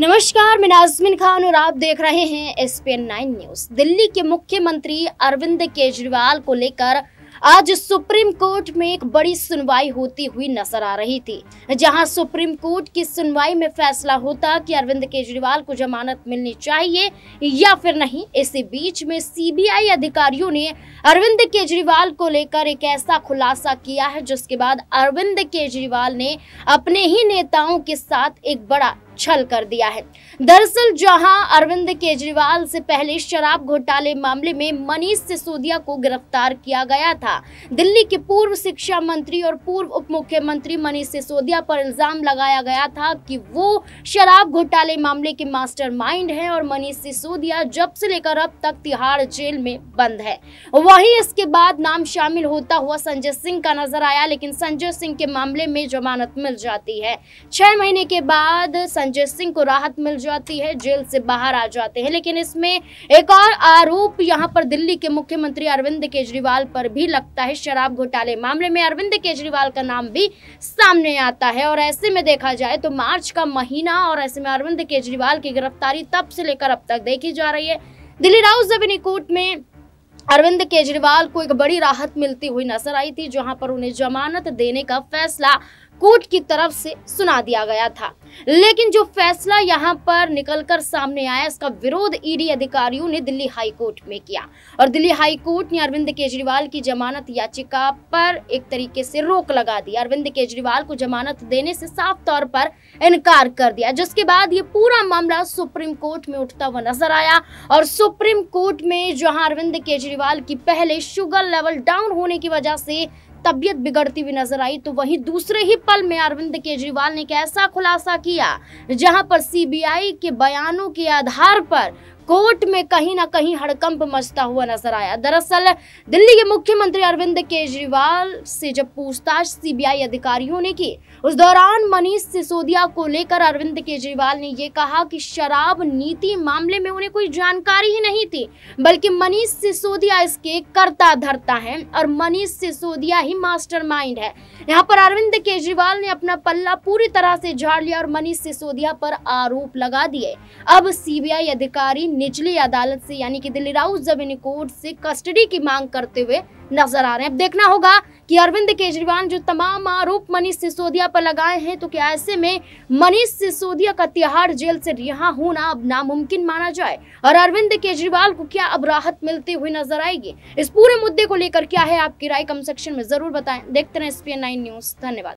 नमस्कार मैं नाजमिन खान और आप देख रहे हैं S P nine news Delhi के मुख्यमंत्री अरविंद केजरीवाल को लेकर आज सुप्रीम कोर्ट में एक बड़ी सुनवाई होती हुई नजर आ रही थी जहां सुप्रीम कोर्ट की सुनवाई में फैसला होता कि अरविंद केजरीवाल को जमानत मिलनी चाहिए या फिर नहीं इसी बीच में सीबीआई अधिकारियों ने अरविंद केजरीवाल को लेकर एक ऐसा खुलासा किया है जिसके बाद अरविंद केजरीवाल ने अपने ही नेताओं के साथ एक बड़ा छल कर दिया है दरअसल जहां अरविंद केजरीवाल से पहले शराब घोटाले मामले में मनीष सिसोदिया को गिरफ्तार किया गया था दिल्ली के पूर्व शिक्षा मंत्री और पूर्व उप मुख्यमंत्री मनीष सिसोदिया पर इल्जाम लगाया गया था कि वो शराब घोटाले मामले के मास्टरमाइंड है और मनीष सिसोदिया जब से लेकर अब तक तिहाड़ जेल में बंद है वही इसके बाद नाम शामिल होता हुआ संजय सिंह का नजर आया लेकिन संजय सिंह के मामले में जमानत मिल जाती है छह महीने के बाद संजय संजय सिंह को राहत मिल जाती है जेल से बाहर आ जाते हैं लेकिन इसमें एक और आरोप यहाँ पर दिल्ली के मुख्यमंत्री अरविंद केजरीवाल पर भी लगता है शराब घोटाले मामले में अरविंद केजरीवाल का नाम भी सामने आता है और ऐसे में देखा जाए तो मार्च का महीना और ऐसे में अरविंद केजरीवाल की गिरफ्तारी तब से लेकर अब तक देखी जा रही है दिल्ली राउस जमीनी कोर्ट में अरविंद केजरीवाल को एक बड़ी राहत मिलती हुई नजर आई थी जहां पर उन्हें जमानत देने का फैसला कोर्ट की तरफ से सुना दिया गया था लेकिन जो फैसला यहां पर निकलकर सामने आया इसका विरोध ईडी अधिकारियों ने दिल्ली हाई कोर्ट में किया और दिल्ली हाई कोर्ट ने अरविंद केजरीवाल की जमानत याचिका पर एक तरीके से रोक लगा दी अरविंद केजरीवाल को जमानत देने से साफ तौर पर इनकार कर दिया जिसके बाद ये पूरा मामला सुप्रीम कोर्ट में उठता हुआ नजर आया और सुप्रीम कोर्ट में जहां अरविंद केजरीवाल की पहले शुगर लेवल डाउन होने की वजह से तबियत बिगड़ती हुई नजर आई तो वहीं दूसरे ही पल में अरविंद केजरीवाल ने एक ऐसा खुलासा किया जहां पर सीबीआई के बयानों के आधार पर कोर्ट में कहीं ना कहीं हड़कंप मचता हुआ नजर आया दरअसल दिल्ली के मुख्यमंत्री अरविंद केजरीवाल से जब पूछताछ सीबीआई अधिकारियों ने की उस दौरान मनीष सिसोदिया को लेकर अरविंद केजरीवाल ने यह कहा कि शराब नीति मामले में उन्हें कोई जानकारी ही नहीं थी बल्कि मनीष सिसोदिया इसके करता धरता है और मनीष सिसोदिया ही मास्टर है यहाँ पर अरविंद केजरीवाल ने अपना पल्ला पूरी तरह से झाड़ लिया और मनीष सिसोदिया पर आरोप लगा दिए अब सीबीआई अधिकारी निचली अदालत से यानी कि दिल्ली राउत जमीनी कोर्ट से कस्टडी की मांग करते हुए नजर आ रहे हैं अब देखना होगा कि अरविंद केजरीवाल जो तमाम आरोप मनीष सिसोदिया पर लगाए हैं तो क्या ऐसे में मनीष सिसोदिया का तिहाड़ जेल से रिहा होना अब नामुमकिन माना जाए और अरविंद केजरीवाल को क्या अब राहत मिलती हुई नजर आएगी इस पूरे मुद्दे को लेकर क्या है आपकी राय कमेंट सेक्शन में जरूर बताएं देखते रहे एस न्यूज धन्यवाद